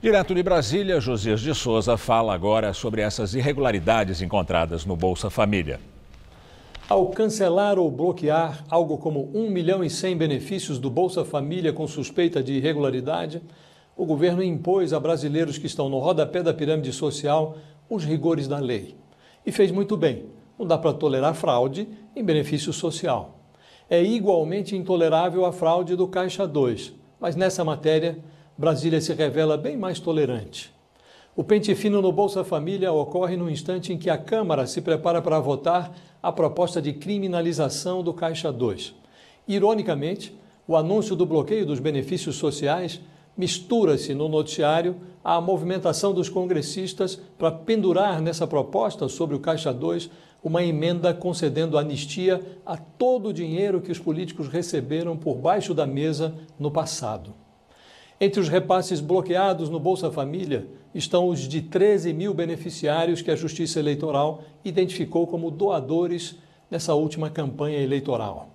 Direto de Brasília, Josias de Souza fala agora sobre essas irregularidades encontradas no Bolsa Família. Ao cancelar ou bloquear algo como 1 milhão e 100 benefícios do Bolsa Família com suspeita de irregularidade, o governo impôs a brasileiros que estão no rodapé da pirâmide social os rigores da lei. E fez muito bem. Não dá para tolerar fraude em benefício social. É igualmente intolerável a fraude do Caixa 2, mas nessa matéria Brasília se revela bem mais tolerante. O pente fino no Bolsa Família ocorre no instante em que a Câmara se prepara para votar a proposta de criminalização do Caixa 2. Ironicamente, o anúncio do bloqueio dos benefícios sociais mistura-se no noticiário à movimentação dos congressistas para pendurar nessa proposta sobre o Caixa 2 uma emenda concedendo anistia a todo o dinheiro que os políticos receberam por baixo da mesa no passado. Entre os repasses bloqueados no Bolsa Família estão os de 13 mil beneficiários que a Justiça Eleitoral identificou como doadores nessa última campanha eleitoral.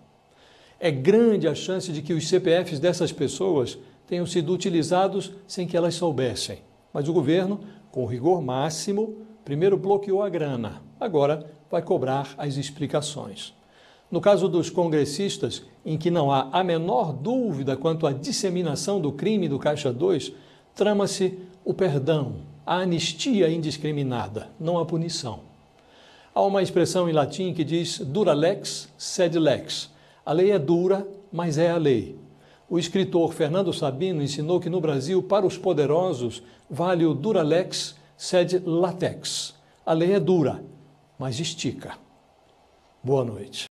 É grande a chance de que os CPFs dessas pessoas tenham sido utilizados sem que elas soubessem. Mas o governo, com rigor máximo, primeiro bloqueou a grana, agora vai cobrar as explicações. No caso dos congressistas, em que não há a menor dúvida quanto à disseminação do crime do Caixa 2, trama-se o perdão, a anistia indiscriminada, não a punição. Há uma expressão em latim que diz dura lex sed lex. A lei é dura, mas é a lei. O escritor Fernando Sabino ensinou que no Brasil, para os poderosos, vale o dura lex sed latex. A lei é dura, mas estica. Boa noite.